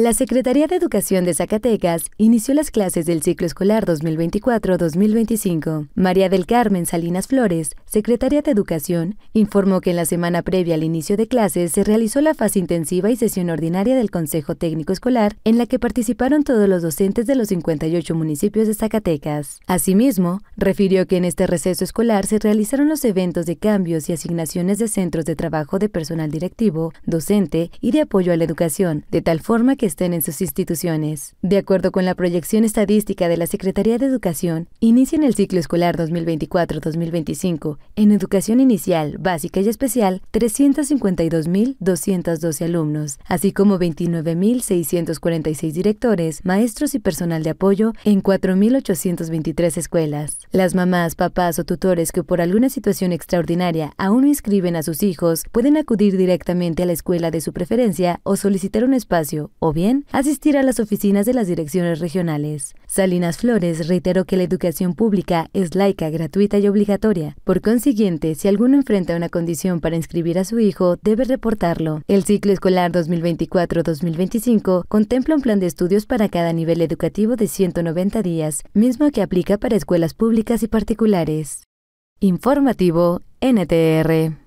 La Secretaría de Educación de Zacatecas inició las clases del ciclo escolar 2024-2025. María del Carmen Salinas Flores, secretaria de Educación, informó que en la semana previa al inicio de clases se realizó la fase intensiva y sesión ordinaria del Consejo Técnico Escolar, en la que participaron todos los docentes de los 58 municipios de Zacatecas. Asimismo, refirió que en este receso escolar se realizaron los eventos de cambios y asignaciones de centros de trabajo de personal directivo, docente y de apoyo a la educación, de tal forma que estén en sus instituciones. De acuerdo con la proyección estadística de la Secretaría de Educación, inician el ciclo escolar 2024-2025 en educación inicial, básica y especial 352.212 alumnos, así como 29.646 directores, maestros y personal de apoyo en 4.823 escuelas. Las mamás, papás o tutores que por alguna situación extraordinaria aún no inscriben a sus hijos pueden acudir directamente a la escuela de su preferencia o solicitar un espacio o asistir a las oficinas de las direcciones regionales. Salinas Flores reiteró que la educación pública es laica, gratuita y obligatoria. Por consiguiente, si alguno enfrenta una condición para inscribir a su hijo, debe reportarlo. El ciclo escolar 2024-2025 contempla un plan de estudios para cada nivel educativo de 190 días, mismo que aplica para escuelas públicas y particulares. Informativo NTR